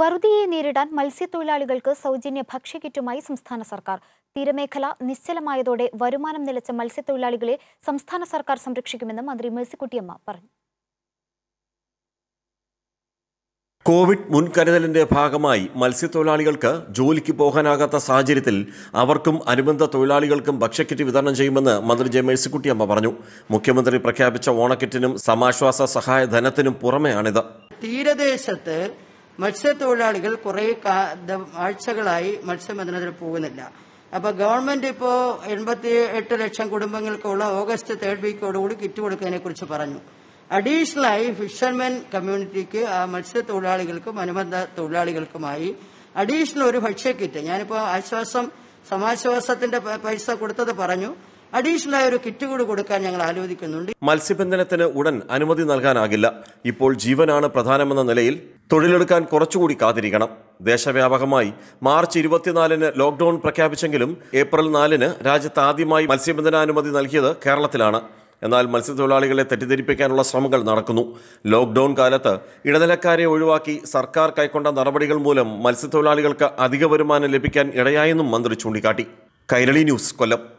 വറുതിയെ നേരിടാൻ മത്സ്യത്തൊഴിലാളികൾക്ക് സൗജന്യ ഭക്ഷ്യക്കിറ്റുമായി സംസ്ഥാന സർക്കാർ തീരമേഖല നിശ്ചലമായതോടെ വരുമാനം നിലച്ച മത്സ്യത്തൊഴിലാളികളെ സംസ്ഥാന സർക്കാർ സംരക്ഷിക്കുമെന്ന് മന്ത്രി മേഴ്സിക്കുട്ടിയമ്മ പറഞ്ഞു കോവിഡ് മുൻകരുതലിന്റെ ഭാഗമായി മത്സ്യത്തൊഴിലാളികൾക്ക് ജോലിക്ക് പോകാനാകാത്ത സാഹചര്യത്തിൽ അവർക്കും അനുബന്ധ തൊഴിലാളികൾക്കും ഭക്ഷ്യക്കിറ്റ് വിതരണം ചെയ്യുമെന്ന് മന്ത്രി ജെ മേഴ്സിക്കുട്ടിയമ്മ പറഞ്ഞു മുഖ്യമന്ത്രി പ്രഖ്യാപിച്ച ഓണക്കിറ്റിനും സമാശ്വാസ സഹായ ധനത്തിനും പുറമെയാണിത് തീരദേശത്ത് മത്സ്യത്തൊഴിലാളികൾ കുറേ ആഴ്ചകളായി മത്സ്യബന്ധനത്തിന് പോകുന്നില്ല അപ്പൊ ഗവൺമെന്റ് ഇപ്പോ എൺപത്തി എട്ട് ലക്ഷം കുടുംബങ്ങൾക്കുള്ള ഓഗസ്റ്റ് തേർഡ് വീക്കോടുകൂടി കിറ്റ് കൊടുക്കുന്നതിനെ കുറിച്ച് പറഞ്ഞു അഡീഷണലായി ഫിഷർമെൻ കമ്മ്യൂണിറ്റിക്ക് ആ മത്സ്യത്തൊഴിലാളികൾക്കും അനുബന്ധ തൊഴിലാളികൾക്കുമായി അഡീഷണൽ ഒരു ഭക്ഷ്യ കിറ്റ് ഞാനിപ്പോ ആശ്വാസം സമാശ്വാസത്തിന്റെ പൈസ കൊടുത്തത് പറഞ്ഞു അഡീഷണലായ ഒരു കിറ്റ് കൂടി കൊടുക്കാൻ ഞങ്ങൾ ആലോചിക്കുന്നുണ്ട് മത്സ്യബന്ധനത്തിന് ഉടൻ അനുമതി നൽകാനാകില്ല ഇപ്പോൾ ജീവനാണ് പ്രധാനമെന്ന നിലയിൽ തൊഴിലെടുക്കാൻ കുറച്ചുകൂടി കാത്തിരിക്കണം ദേശവ്യാപകമായി മാർച്ച് ഇരുപത്തിനാലിന് ലോക്ക്ഡൌൺ പ്രഖ്യാപിച്ചെങ്കിലും ഏപ്രിൽ നാലിന് രാജ്യത്ത് ആദ്യമായി മത്സ്യബന്ധനാനുമതി നൽകിയത് കേരളത്തിലാണ് എന്നാൽ മത്സ്യത്തൊഴിലാളികളെ തെറ്റിദ്ധരിപ്പിക്കാനുള്ള ശ്രമങ്ങൾ നടക്കുന്നു ലോക്ക്ഡൌൺ കാലത്ത് ഇടനിലക്കാരെ ഒഴിവാക്കി സർക്കാർ കൈക്കൊണ്ട നടപടികൾ മൂലം മത്സ്യത്തൊഴിലാളികൾക്ക് അധിക വരുമാനം ലഭിക്കാൻ ഇടയായെന്നും മന്ത്രി ചൂണ്ടിക്കാട്ടി കൈരളി ന്യൂസ് കൊല്ലം